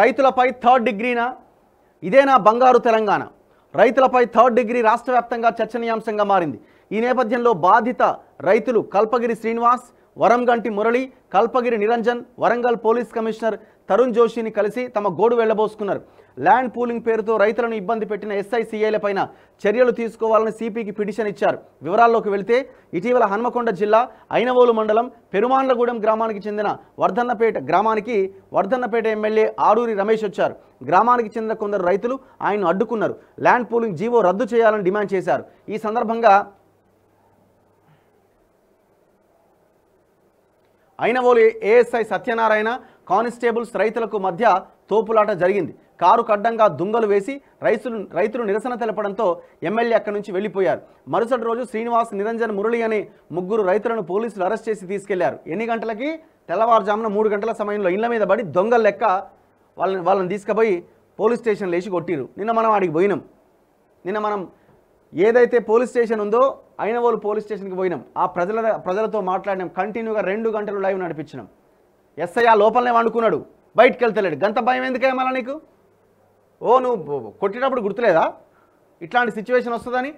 రైతులపై థర్డ్ డిగ్రీనా ఇదేనా బంగారు తెలంగాణ రైతులపై థర్డ్ డిగ్రీ రాష్ట్ర వ్యాప్తంగా చర్చనీయాంశంగా మారింది ఈ నేపథ్యంలో బాధిత రైతులు కల్పగిరి శ్రీనివాస్ వరంగంటి మురళి కల్పగిరి నిరంజన్ వరంగల్ పోలీస్ కమిషనర్ తరుణ్ జోషిని కలిసి తమ గోడు వెళ్లబోసుకున్నారు ల్యాండ్ పూలింగ్ పేరుతో రైతులను ఇబ్బంది పెట్టిన ఎస్ఐసిఐలపై చర్యలు తీసుకోవాలని సిపికి పిటిషన్ ఇచ్చారు వివరాల్లోకి వెళితే ఇటీవల హన్మకొండ జిల్లా అయినవోలు మండలం పెరుమాన్లగూడెం గ్రామానికి చెందిన వర్ధన్నపేట గ్రామానికి వర్ధన్నపేట ఎమ్మెల్యే ఆరూరి రమేష్ వచ్చారు గ్రామానికి చెందిన కొందరు రైతులు ఆయన్ను అడ్డుకున్నారు ల్యాండ్ పూలింగ్ జీవో రద్దు చేయాలని డిమాండ్ చేశారు ఈ సందర్భంగా అయినవోలు ఏఎస్ఐ సత్యనారాయణ కానిస్టేబుల్స్ రైతులకు మధ్య తోపులాట జరిగింది కారు కడ్డంగా దుంగలు వేసి రైతులు రైతులు నిరసన తెలపడంతో ఎమ్మెల్యే అక్కడి నుంచి వెళ్లిపోయారు మరుసటి రోజు శ్రీనివాస్ నిరంజన్ మురళి అనే ముగ్గురు రైతులను పోలీసులు అరెస్ట్ చేసి తీసుకెళ్లారు ఎన్ని గంటలకి తెల్లవారుజామున మూడు గంటల సమయంలో ఇళ్ల మీద పడి దొంగల లెక్క వాళ్ళని వాళ్ళని తీసుకుపోయి పోలీస్ స్టేషన్ లేచి కొట్టిరు నిన్న మనం ఆడికి పోయినాం నిన్న మనం ఏదైతే పోలీస్ స్టేషన్ ఉందో అయినవోలు పోలీస్ స్టేషన్కి పోయినాం ఆ ప్రజల ప్రజలతో మాట్లాడినాం కంటిన్యూగా రెండు గంటలు లైవ్ నడిపించినాం ఎస్ఐ ఆ లోపలనే వండుకున్నాడు బయటికి వెళ్తలేడు గంత భయం ఎందుకే మళ్ళీ నీకు ఓ నువ్వు కొట్టేటప్పుడు గుర్తులేదా ఇట్లాంటి సిచ్యువేషన్ వస్తుందని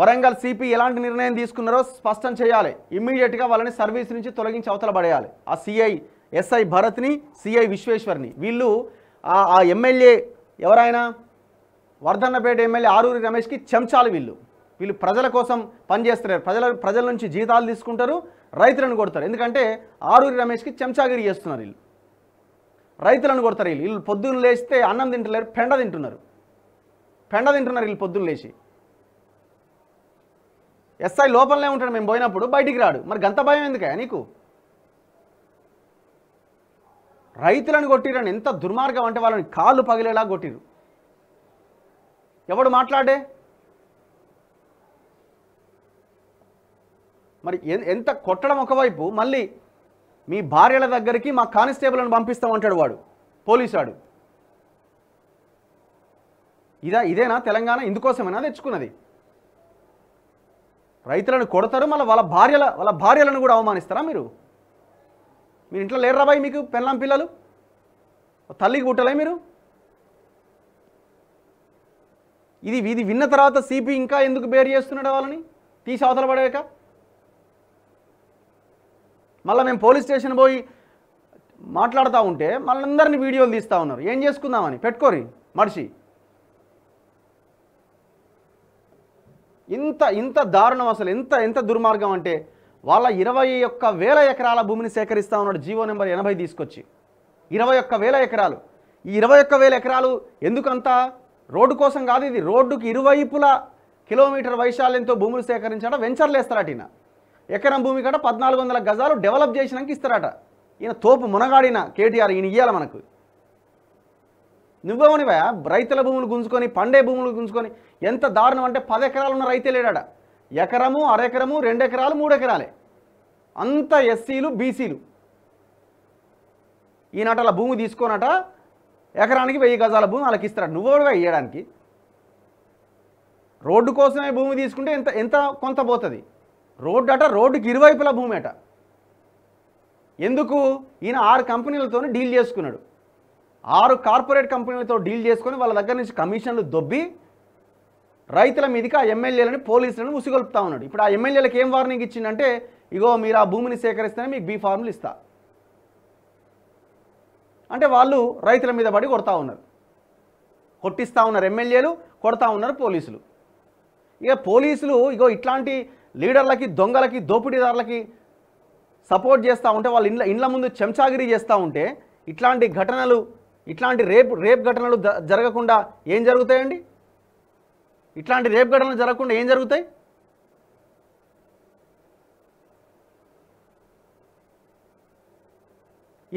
వరంగల్ సిపి ఎలాంటి నిర్ణయం తీసుకున్నారో స్పష్టం చేయాలి ఇమ్మీడియట్గా వాళ్ళని సర్వీస్ నుంచి తొలగించి అవతల పడేయాలి ఆ సిఐ ఎస్ఐ భరత్ని సిఐ విశ్వేశ్వర్ని వీళ్ళు ఆ ఎమ్మెల్యే ఎవరైనా వర్ధన్నపేట ఎమ్మెల్యే ఆరూరి రమేష్కి చెంచాలి వీళ్ళు వీళ్ళు ప్రజల కోసం పనిచేస్తున్నారు ప్రజల ప్రజల నుంచి జీతాలు తీసుకుంటారు రైతులను కొడతారు ఎందుకంటే ఆరూరి రమేష్కి చెంచాగిరి చేస్తున్నారు వీళ్ళు రైతులను కొడతారు వీళ్ళు వీళ్ళు పొద్దున్న లేస్తే అన్నం తింటలేరు పెండ తింటున్నారు పెండ తింటున్నారు వీళ్ళు పొద్దున్న లేచి ఎస్ఐ లోపలనే ఉంటాడు మేము పోయినప్పుడు బయటికి రాడు మరి గంత భయం ఎందుకే నీకు రైతులను కొట్టిరని ఎంత దుర్మార్గం అంటే వాళ్ళని కాళ్ళు పగిలేలా కొట్టిరు ఎవడు మాట్లాడే మరి ఎంత కొట్టడం ఒకవైపు మళ్ళీ మీ భార్యల దగ్గరికి మా కానిస్టేబుల్ని పంపిస్తామంటాడు వాడు పోలీసాడు ఇదా ఇదేనా తెలంగాణ ఇందుకోసమేనా తెచ్చుకున్నది రైతులను కొడతారు మళ్ళీ వాళ్ళ భార్యల వాళ్ళ భార్యలను కూడా అవమానిస్తారా మీరు మీరు ఇంట్లో లేరు రాబాయి మీకు పెళ్ళాం పిల్లలు తల్లికి పుట్టలే మీరు ఇది ఇది విన్న తర్వాత సిపి ఇంకా ఎందుకు బేర్ చేస్తున్నాడు వాళ్ళని తీసి అవతల పడేక మళ్ళీ మేము పోలీస్ స్టేషన్ పోయి మాట్లాడుతూ ఉంటే మళ్ళందరినీ వీడియోలు తీస్తూ ఉన్నారు ఏం చేసుకుందామని పెట్టుకోరి మడిషి ఇంత ఇంత దారుణం అసలు ఎంత ఎంత దుర్మార్గం అంటే వాళ్ళ ఇరవై ఒక్క వేల ఎకరాల భూమిని సేకరిస్తూ ఉన్నాడు జీవో నెంబర్ ఎనభై తీసుకొచ్చి ఇరవై ఒక్క వేల ఎకరాలు ఈ ఇరవై ఒక్క వేల ఎకరాలు ఎందుకంత రోడ్డు కోసం కాదు ఇది రోడ్డుకి ఇరువైపుల కిలోమీటర్ వైశాల్యంతో భూములు సేకరించడం వెంచర్లు వేస్తారట ఎకరం భూమి కాడ పద్నాలుగు వందల గజాలు డెవలప్ చేసినాక ఇస్తారట ఈయన తోపు మునగాడిన కేటీఆర్ ఈయన ఇయ్యాల మనకు నువ్వేమనివా రైతుల భూములు గుంజుకొని పండే భూములు గుంజుకొని ఎంత దారుణం అంటే పది ఎకరాలు ఉన్న రైతే లేడాడ ఎకరము అరెకరము రెండు ఎకరాలు మూడు ఎకరాలే అంత ఎస్సీలు బీసీలు ఈనాట అలా భూమి తీసుకోనట ఎకరానికి వెయ్యి గజాల భూమి వాళ్ళకి ఇస్తారు నువ్వెవడుగా ఇయ్యడానికి రోడ్డు కోసమే భూమి తీసుకుంటే ఎంత ఎంత కొంత పోతుంది రోడ్డు అట రోడ్డుకి ఇరువైపుల భూమి అట ఎందుకు ఈయన ఆరు కంపెనీలతో డీల్ చేసుకున్నాడు ఆరు కార్పొరేట్ కంపెనీలతో డీల్ చేసుకొని వాళ్ళ దగ్గర నుంచి కమిషన్లు దొబ్బి రైతుల మీదకి ఆ ఎమ్మెల్యేలని పోలీసులను ఉసిగొల్పుతా ఉన్నాడు ఇప్పుడు ఆ ఎమ్మెల్యేలకు ఏం వార్నింగ్ ఇచ్చిందంటే ఇగో మీరు ఆ భూమిని సేకరిస్తేనే మీకు బీ ఫార్ములు ఇస్తా అంటే వాళ్ళు రైతుల మీద పడి కొడతా ఉన్నారు కొట్టిస్తూ ఉన్నారు ఎమ్మెల్యేలు కొడతా ఉన్నారు పోలీసులు ఇక పోలీసులు ఇగో ఇట్లాంటి లీడర్లకి దొంగలకి దోపిడీదారులకి సపోర్ట్ చేస్తూ ఉంటే వాళ్ళ ఇండ్ల ఇండ్ల ముందు చెంచాగిరి చేస్తూ ఉంటే ఇట్లాంటి ఘటనలు ఇట్లాంటి రేప్ రేప్ ఘటనలు జరగకుండా ఏం జరుగుతాయండి ఇట్లాంటి రేప్ ఘటనలు జరగకుండా ఏం జరుగుతాయి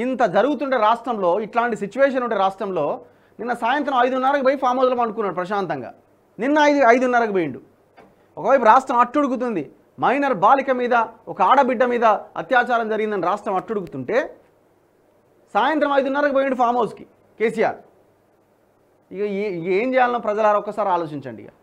ఇంత జరుగుతుండే రాష్ట్రంలో ఇట్లాంటి సిచ్యువేషన్ ఉండే రాష్ట్రంలో నిన్న సాయంత్రం ఐదున్నరకు పోయి ఫామ్ హౌస్లో పండుకున్నాడు ప్రశాంతంగా నిన్న ఐదు ఐదున్నరకు పోయిండు ఒకవైపు రాష్ట్రం అట్టుడుగుతుంది మైనర్ బాలిక మీద ఒక ఆడబిడ్డ మీద అత్యాచారం జరిగిందని రాష్ట్రం అట్టుడుగుతుంటే సాయంత్రం ఐదున్నరకు పోయిండు ఫామ్ హౌస్కి కేసీఆర్ ఇక ఏం చేయాలనో ప్రజలారా ఒక్కసారి ఆలోచించండి ఇక